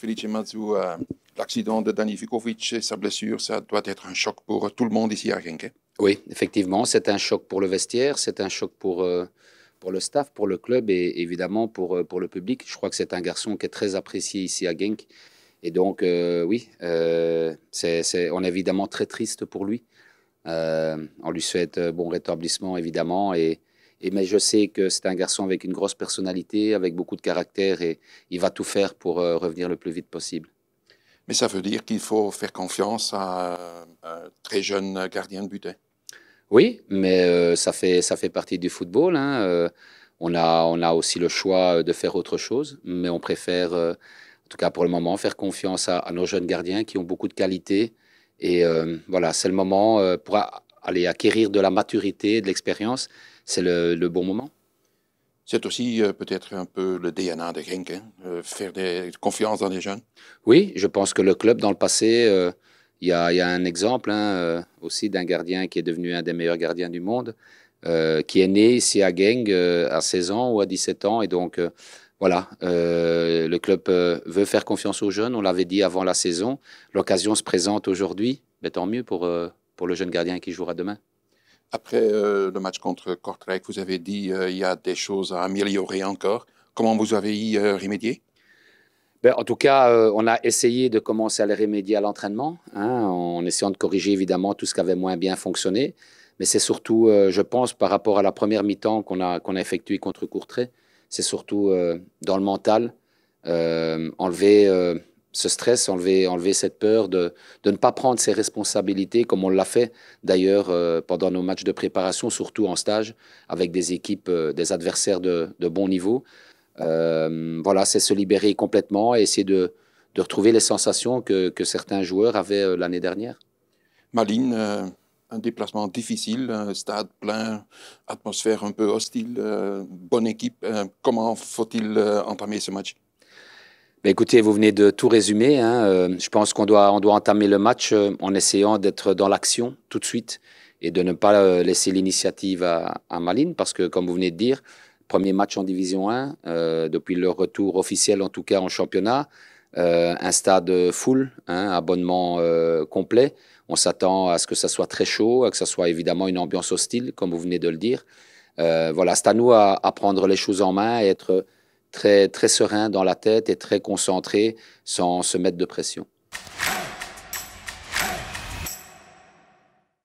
Felice Mazzu, euh, l'accident de Dani et sa blessure, ça doit être un choc pour tout le monde ici à Genk. Oui, effectivement, c'est un choc pour le vestiaire, c'est un choc pour, euh, pour le staff, pour le club et évidemment pour, euh, pour le public. Je crois que c'est un garçon qui est très apprécié ici à Genk. Et donc, oui, c'est, on est évidemment très triste pour lui. on lui souhaite bon rétablissement, évidemment, et, et, mais je sais que c'est un garçon avec une grosse personnalité, avec beaucoup de caractère, et il va tout faire pour euh, revenir le plus vite possible. Mais ça veut dire qu'il faut faire confiance à un très jeune gardien de but. Hein? Oui, mais euh, ça, fait, ça fait partie du football. Hein, euh, on, a, on a aussi le choix de faire autre chose, mais on préfère, en tout cas pour le moment, faire confiance à, à, nos jeunes gardiens qui ont beaucoup de qualités. Et voilà, c'est le moment pour aller acquérir de la maturité, de l'expérience, c'est le, bon moment c'est aussi euh, peut-être un peu le DNA de Genk, hein, euh, faire des, confiance dans les jeunes. Oui, je pense que le club dans le passé, euh, il y, a, un exemple hein, aussi d'un gardien qui est devenu un des meilleurs gardiens du monde, qui est né ici à Genk à 16 ans ou à 17 ans, et donc voilà, le club veut faire confiance aux jeunes, on l'avait dit avant la saison. L'occasion se présente aujourd'hui, mais tant mieux pour, pour le jeune gardien qui jouera demain Après euh, le match contre Courtrai, vous avez dit qu'il euh, il y a des choses à améliorer encore. Comment vous avez y euh, remédier remédié ben, en tout cas, on a essayé de commencer à les remédier à l'entraînement, hein, en essayant de corriger évidemment tout ce qui avait moins bien fonctionné. Mais c'est surtout, je pense, par rapport à la première mi-temps qu'on a, qu'on a effectuée contre Courtrai, c'est surtout dans le mental, enlever ce stress, enlever, cette peur de, ne pas prendre ses responsabilités, comme on l'a fait d'ailleurs euh, pendant nos matchs de préparation, surtout en stage, avec des équipes, euh, des adversaires de, bon niveau. Euh, voilà, c'est se libérer complètement et essayer de, retrouver les sensations que, que certains joueurs avaient l'année dernière. Maline, un déplacement difficile, un stade plein, atmosphère un peu hostile, bonne équipe. comment faut-il entamer ce match ben, écoutez, vous venez de tout résumer. Hein, euh, je pense qu'on doit, entamer le match euh, en essayant d'être dans l'action tout de suite et de ne pas euh, laisser l'initiative à, à, parce que, comme vous venez de dire, premier match en Division 1, depuis le retour officiel en tout cas en championnat, un stade full, un hein, abonnement complet. On s'attend à ce que ça soit très chaud, à que ça soit évidemment une ambiance hostile, comme vous venez de le dire. voilà, c'est à nous à, à, prendre les choses en main et être très, très serein dans la tête et très concentré sans se mettre de pression.